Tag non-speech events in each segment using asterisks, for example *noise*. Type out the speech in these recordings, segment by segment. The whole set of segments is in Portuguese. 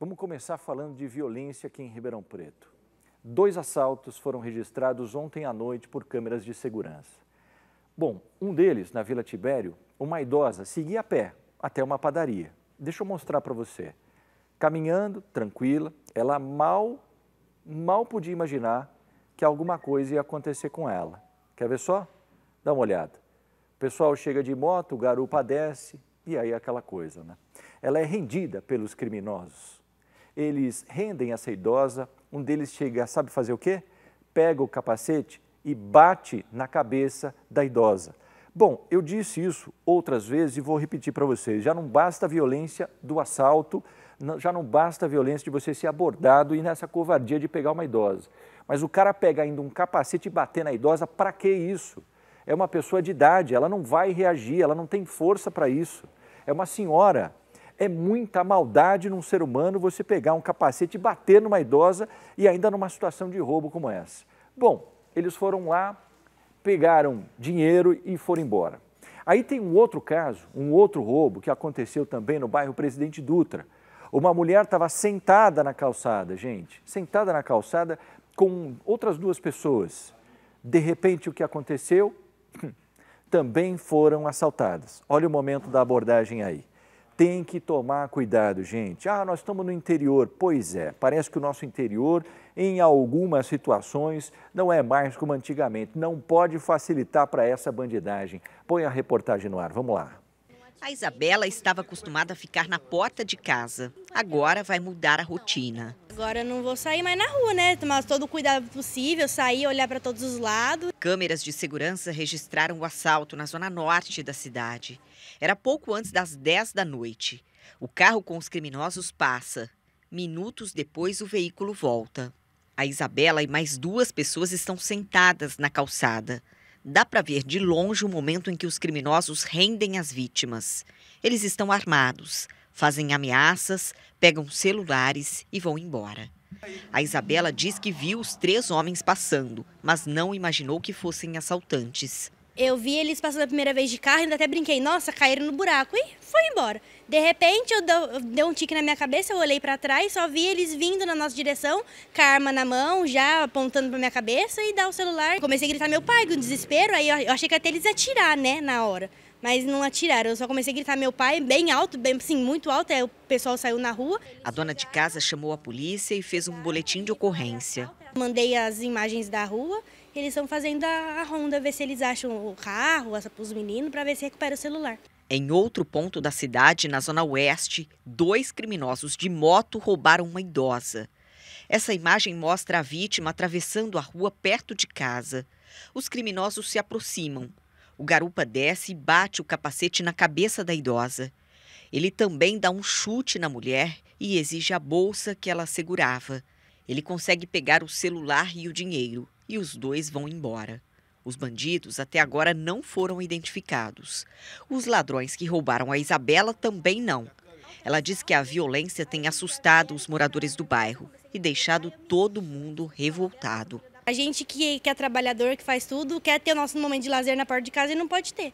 Vamos começar falando de violência aqui em Ribeirão Preto. Dois assaltos foram registrados ontem à noite por câmeras de segurança. Bom, um deles, na Vila Tibério, uma idosa seguia a pé até uma padaria. Deixa eu mostrar para você. Caminhando, tranquila, ela mal, mal podia imaginar que alguma coisa ia acontecer com ela. Quer ver só? Dá uma olhada. O pessoal chega de moto, o garupa desce e aí é aquela coisa, né? Ela é rendida pelos criminosos eles rendem essa idosa, um deles chega, sabe fazer o quê? Pega o capacete e bate na cabeça da idosa. Bom, eu disse isso outras vezes e vou repetir para vocês. Já não basta a violência do assalto, já não basta a violência de você ser abordado e nessa covardia de pegar uma idosa. Mas o cara pega ainda um capacete e bater na idosa, para que isso? É uma pessoa de idade, ela não vai reagir, ela não tem força para isso. É uma senhora, é muita maldade num ser humano você pegar um capacete e bater numa idosa e ainda numa situação de roubo como essa. Bom, eles foram lá, pegaram dinheiro e foram embora. Aí tem um outro caso, um outro roubo que aconteceu também no bairro Presidente Dutra. Uma mulher estava sentada na calçada, gente, sentada na calçada com outras duas pessoas. De repente, o que aconteceu? *clears throat* Também foram assaltadas. Olha o momento da abordagem aí tem que tomar cuidado, gente. Ah, nós estamos no interior. Pois é, parece que o nosso interior, em algumas situações, não é mais como antigamente. Não pode facilitar para essa bandidagem. Põe a reportagem no ar, vamos lá. A Isabela estava acostumada a ficar na porta de casa. Agora vai mudar a rotina. Agora eu não vou sair mais na rua, né? Tomar todo o cuidado possível, sair, olhar para todos os lados. Câmeras de segurança registraram o assalto na zona norte da cidade. Era pouco antes das 10 da noite. O carro com os criminosos passa. Minutos depois, o veículo volta. A Isabela e mais duas pessoas estão sentadas na calçada. Dá para ver de longe o momento em que os criminosos rendem as vítimas. Eles estão armados, fazem ameaças, pegam celulares e vão embora. A Isabela diz que viu os três homens passando, mas não imaginou que fossem assaltantes. Eu vi eles passando a primeira vez de carro, ainda até brinquei, nossa, caíram no buraco e foi embora. De repente, eu deu, um tique na minha cabeça, eu olhei para trás, só vi eles vindo na nossa direção, com a arma na mão, já apontando para minha cabeça e dar o celular. Comecei a gritar meu pai do desespero, aí eu achei que até eles atirar, né, na hora. Mas não atiraram, eu só comecei a gritar meu pai bem alto, bem assim, muito alto, aí o pessoal saiu na rua. A dona de casa chamou a polícia e fez um boletim de ocorrência. Mandei as imagens da rua, eles estão fazendo a, a ronda, ver se eles acham o carro, os meninos, para ver se recupera o celular. Em outro ponto da cidade, na zona oeste, dois criminosos de moto roubaram uma idosa. Essa imagem mostra a vítima atravessando a rua perto de casa. Os criminosos se aproximam. O garupa desce e bate o capacete na cabeça da idosa. Ele também dá um chute na mulher e exige a bolsa que ela segurava. Ele consegue pegar o celular e o dinheiro e os dois vão embora. Os bandidos até agora não foram identificados. Os ladrões que roubaram a Isabela também não. Ela diz que a violência tem assustado os moradores do bairro e deixado todo mundo revoltado. A gente que, que é trabalhador, que faz tudo, quer ter o nosso momento de lazer na porta de casa e não pode ter.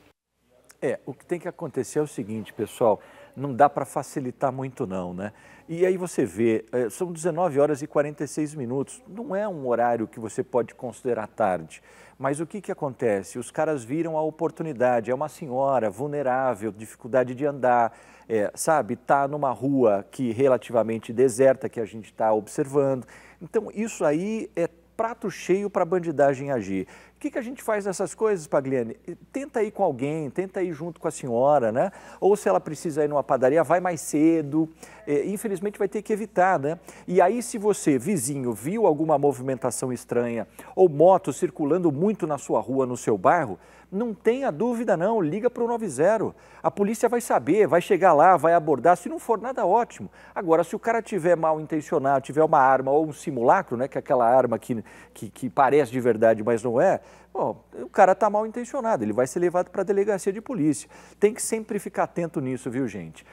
É, o que tem que acontecer é o seguinte, pessoal não dá para facilitar muito não, né? E aí você vê, é, são 19 horas e 46 minutos, não é um horário que você pode considerar tarde, mas o que, que acontece? Os caras viram a oportunidade, é uma senhora vulnerável, dificuldade de andar, é, sabe, está numa rua que relativamente deserta, que a gente está observando, então isso aí é prato cheio para a bandidagem agir que, que a gente faz nessas coisas, Pagliani? Tenta ir com alguém, tenta ir junto com a senhora, né? Ou se ela precisa ir numa padaria, vai mais cedo. É, infelizmente vai ter que evitar, né? E aí, se você, vizinho, viu alguma movimentação estranha ou moto circulando muito na sua rua, no seu bairro, não tenha dúvida não, liga para o 90. A polícia vai saber, vai chegar lá, vai abordar. Se não for nada, ótimo. Agora, se o cara tiver mal intencionado, tiver uma arma ou um simulacro, né, que é aquela arma que, que, que parece de verdade, mas não é, Bom, o cara está mal intencionado, ele vai ser levado para a delegacia de polícia. Tem que sempre ficar atento nisso, viu, gente?